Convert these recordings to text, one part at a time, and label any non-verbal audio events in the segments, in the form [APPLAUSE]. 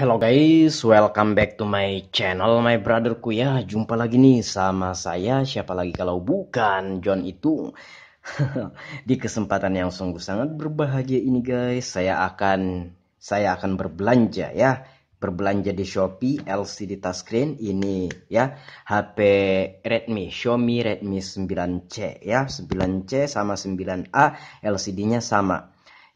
Hello guys, welcome back to my channel my brotherku ya Jumpa lagi nih sama saya siapa lagi kalau bukan John itu [LAUGHS] Di kesempatan yang sungguh sangat berbahagia ini guys Saya akan saya akan berbelanja ya Berbelanja di Shopee LCD touchscreen ini ya HP Redmi Xiaomi Redmi 9C ya 9C sama 9A LCD nya sama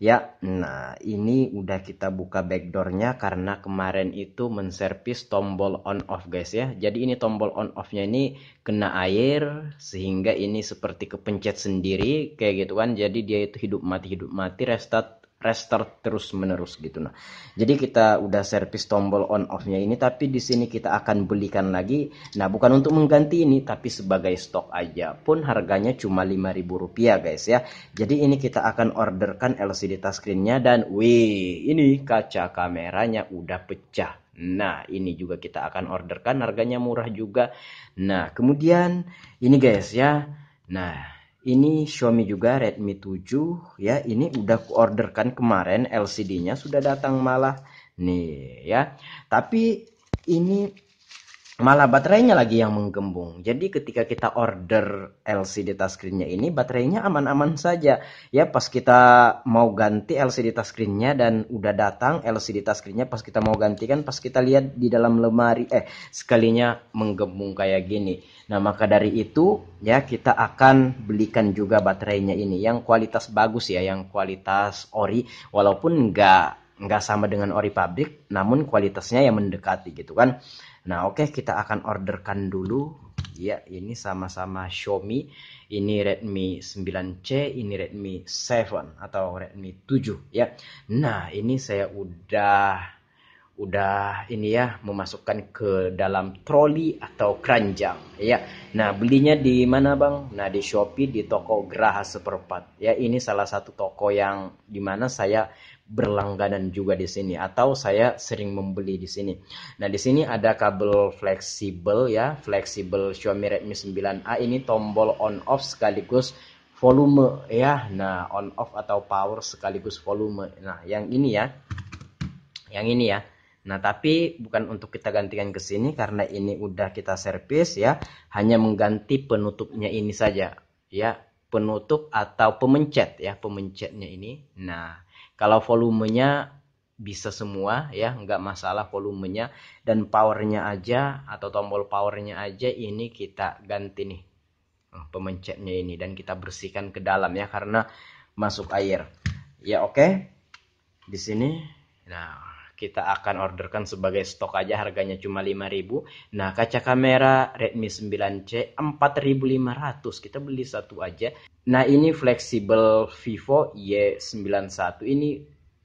Ya, nah ini udah kita buka backdoornya karena kemarin itu menservis tombol on off guys ya. Jadi ini tombol on offnya ini kena air sehingga ini seperti kepencet sendiri kayak gitu kan. Jadi dia itu hidup mati hidup mati restart restart terus menerus gitu nah jadi kita udah servis tombol on off nya ini tapi di sini kita akan belikan lagi nah bukan untuk mengganti ini tapi sebagai stok aja pun harganya cuma rp rupiah, guys ya jadi ini kita akan orderkan LCD touchscreen-nya dan wih ini kaca kameranya udah pecah Nah, ini juga kita akan orderkan, harganya murah juga. Nah, kemudian ini guys ya. Nah, ini Xiaomi juga Redmi 7 ya ini udah kuorderkan kemarin LCD-nya sudah datang malah nih ya tapi ini malah baterainya lagi yang menggembung. Jadi ketika kita order LCD touchscreennya ini, baterainya aman-aman saja. Ya pas kita mau ganti LCD touchscreennya dan udah datang LCD touchscreennya pas kita mau ganti kan pas kita lihat di dalam lemari eh sekalinya menggembung kayak gini. Nah maka dari itu ya kita akan belikan juga baterainya ini yang kualitas bagus ya, yang kualitas ori walaupun nggak nggak sama dengan ori pabrik, namun kualitasnya yang mendekati gitu kan. Nah, oke okay, kita akan orderkan dulu. Ya, ini sama-sama Xiaomi. Ini Redmi 9C, ini Redmi 7 atau Redmi 7 ya. Nah, ini saya udah udah ini ya memasukkan ke dalam troli atau keranjang ya. Nah, belinya di mana, Bang? Nah, di Shopee di toko Graha Seperempat. Ya, ini salah satu toko yang dimana saya berlangganan juga di sini atau saya sering membeli di sini. Nah, di sini ada kabel fleksibel ya, fleksibel Xiaomi Redmi 9A ini tombol on off sekaligus volume ya. Nah, on off atau power sekaligus volume. Nah, yang ini ya. Yang ini ya. Nah, tapi bukan untuk kita gantikan ke sini karena ini udah kita servis ya, hanya mengganti penutupnya ini saja ya, penutup atau pemencet ya, pemencetnya ini. Nah, kalau volumenya bisa semua ya nggak masalah volumenya dan powernya aja atau tombol powernya aja ini kita ganti nih eh, pemencetnya ini dan kita bersihkan ke dalam ya karena masuk air ya oke okay. di sini nah kita akan orderkan sebagai stok aja harganya cuma 5000 nah kaca kamera Redmi 9C 4500 kita beli satu aja nah ini fleksibel Vivo Y91 ini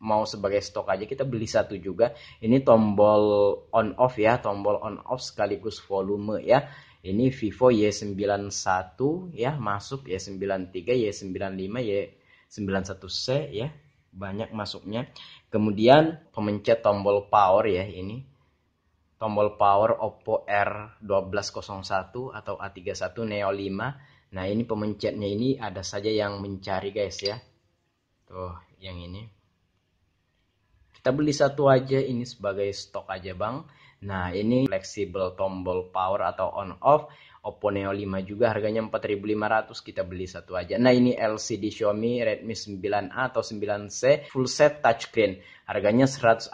mau sebagai stok aja kita beli satu juga ini tombol on off ya tombol on off sekaligus volume ya ini Vivo Y91 ya masuk Y93 Y95 Y91C ya banyak masuknya. Kemudian pemencet tombol power ya ini. Tombol power Oppo R1201 atau A31 Neo 5. Nah, ini pemencetnya ini ada saja yang mencari guys ya. Tuh, yang ini. Kita beli satu aja ini sebagai stok aja, Bang. Nah, ini fleksibel tombol power atau on off Oppo Neo 5 juga harganya 4500 kita beli satu aja. Nah ini LCD Xiaomi Redmi 9A atau 9C full set touchscreen. Harganya 163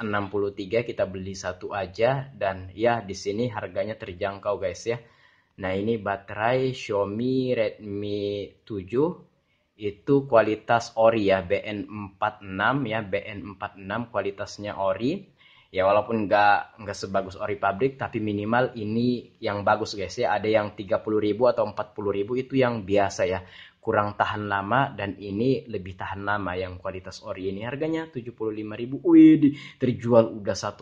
kita beli satu aja dan ya di sini harganya terjangkau guys ya. Nah ini baterai Xiaomi Redmi 7 itu kualitas ori ya BN46 ya BN46 kualitasnya ori ya walaupun nggak nggak sebagus ori pabrik tapi minimal ini yang bagus guys ya ada yang 30.000 atau 40.000 itu yang biasa ya kurang tahan lama dan ini lebih tahan lama yang kualitas ori ini harganya 75.000 wih terjual udah 1,3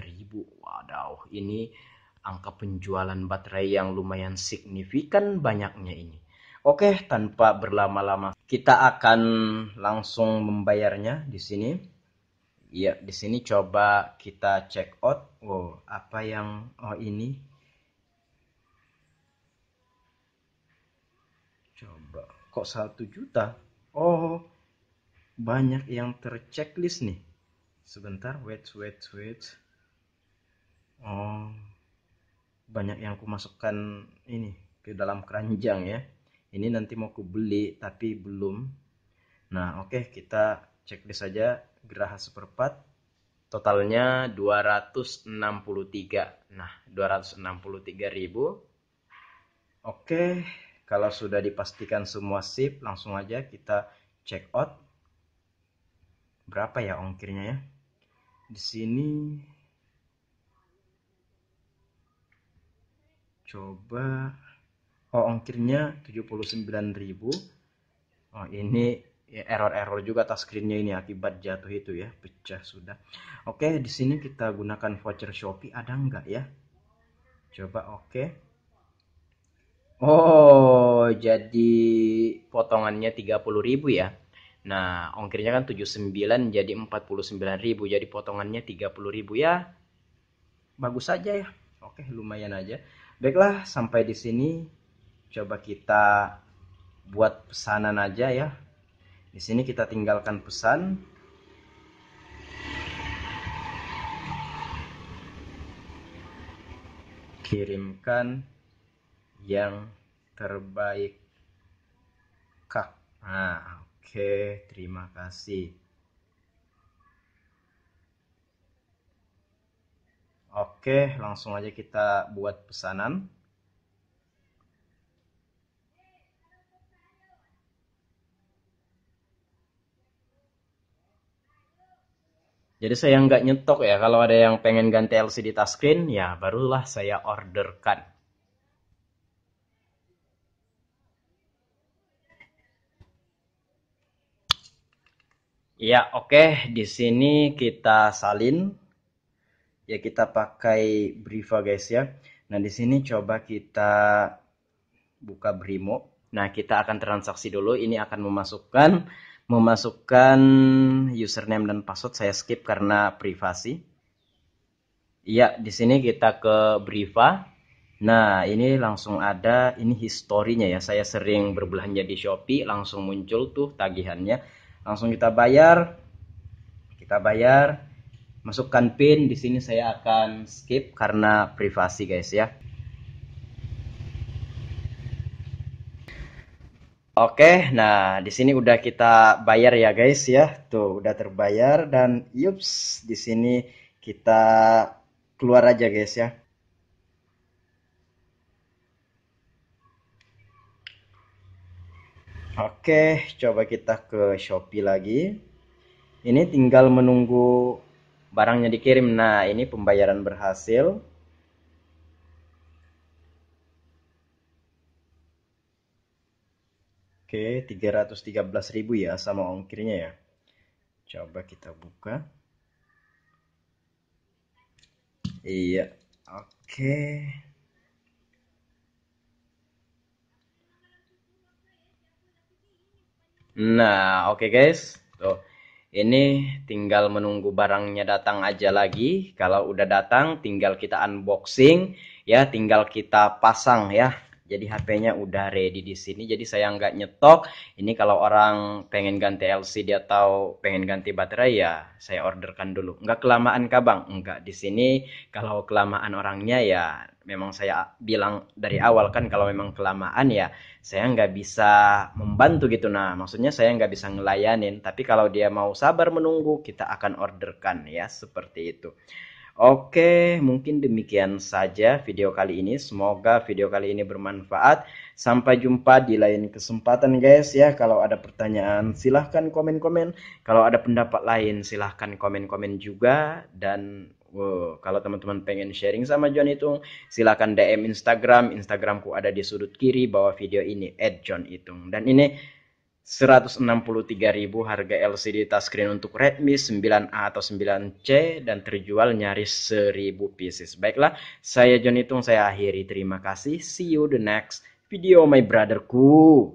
ribu waduh ini angka penjualan baterai yang lumayan signifikan banyaknya ini Oke, tanpa berlama-lama, kita akan langsung membayarnya di sini. Ya di sini coba kita check out. Wow, apa yang oh ini? Coba kok satu juta? Oh, banyak yang terchecklist nih. Sebentar, wait, wait, wait. Oh, banyak yang ku masukkan ini ke dalam keranjang ya. Ini nanti mau ku beli tapi belum. Nah, oke okay, kita Cek di saja Geraha Superpat totalnya 263. Nah, 263 ribu. Oke, kalau sudah dipastikan semua sip, langsung aja kita check out. Berapa ya ongkirnya ya? Di sini coba oh ongkirnya 79.000. Oh, ini Ya, error-error juga touchscreennya ini akibat jatuh itu ya pecah sudah oke di sini kita gunakan voucher Shopee ada enggak ya coba oke Oh jadi potongannya 30.000 ya Nah ongkirnya kan 79 jadi 49.000 jadi potongannya 30.000 ya bagus saja ya Oke lumayan aja Baiklah sampai di sini coba kita buat pesanan aja ya di sini kita tinggalkan pesan. Kirimkan yang terbaik. Kak. Nah, oke, okay. terima kasih. Oke, langsung aja kita buat pesanan. Jadi saya nggak nyetok ya, kalau ada yang pengen ganti LCD touchscreen, ya barulah saya orderkan. Ya oke, okay. di sini kita salin. Ya kita pakai Briva guys ya. Nah di sini coba kita buka Brimo. Nah kita akan transaksi dulu, ini akan memasukkan memasukkan username dan password saya skip karena privasi. ya di sini kita ke Briva. Nah, ini langsung ada ini historinya ya. Saya sering berbelanja di Shopee, langsung muncul tuh tagihannya. Langsung kita bayar. Kita bayar. Masukkan PIN. Di sini saya akan skip karena privasi, guys ya. Oke, nah di sini udah kita bayar ya guys ya. Tuh, udah terbayar dan yups, di sini kita keluar aja guys ya. Oke, coba kita ke Shopee lagi. Ini tinggal menunggu barangnya dikirim. Nah, ini pembayaran berhasil. Oke, 313.000 ya sama ongkirnya ya. Coba kita buka. Iya, oke. Nah, oke guys. Tuh. Ini tinggal menunggu barangnya datang aja lagi. Kalau udah datang tinggal kita unboxing ya, tinggal kita pasang ya jadi HP-nya udah ready di sini jadi saya nggak nyetok ini kalau orang pengen ganti LCD atau pengen ganti baterai ya saya orderkan dulu nggak kelamaan kah bang nggak di sini kalau kelamaan orangnya ya memang saya bilang dari awal kan kalau memang kelamaan ya saya nggak bisa membantu gitu nah maksudnya saya nggak bisa ngelayanin tapi kalau dia mau sabar menunggu kita akan orderkan ya seperti itu Oke, mungkin demikian saja video kali ini. Semoga video kali ini bermanfaat. Sampai jumpa di lain kesempatan guys ya. Kalau ada pertanyaan silahkan komen-komen. Kalau ada pendapat lain silahkan komen-komen juga. Dan wow, kalau teman-teman pengen sharing sama John Itung silahkan DM Instagram. Instagramku ada di sudut kiri bawah video ini. John Itung. Dan ini 163.000 harga LCD touchscreen untuk Redmi 9A atau 9C dan terjual nyaris 1000 pieces. Baiklah, saya John saya akhiri. Terima kasih. See you the next video my brotherku.